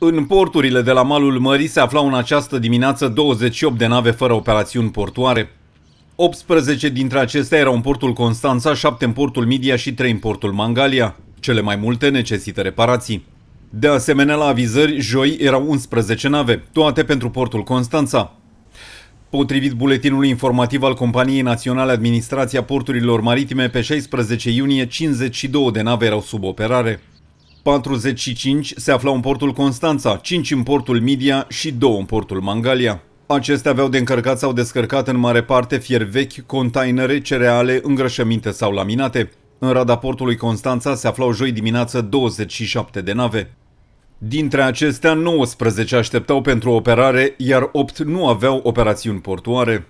În porturile de la malul mării se aflau în această dimineață 28 de nave fără operațiuni portoare. 18 dintre acestea erau în portul Constanța, 7 în portul Midia și 3 în portul Mangalia. Cele mai multe necesită reparații. De asemenea, la avizări, joi erau 11 nave, toate pentru portul Constanța. Potrivit buletinului informativ al Companiei Naționale Administrația Porturilor Maritime, pe 16 iunie 52 de nave erau sub operare. 45 se aflau în portul Constanța, 5 în portul Midia și 2 în portul Mangalia. Acestea aveau de încărcat sau descărcat în mare parte fier vechi, containere, cereale, îngrășăminte sau laminate. În rada portului Constanța se aflau joi dimineață 27 de nave. Dintre acestea, 19 așteptau pentru operare, iar 8 nu aveau operațiuni portoare.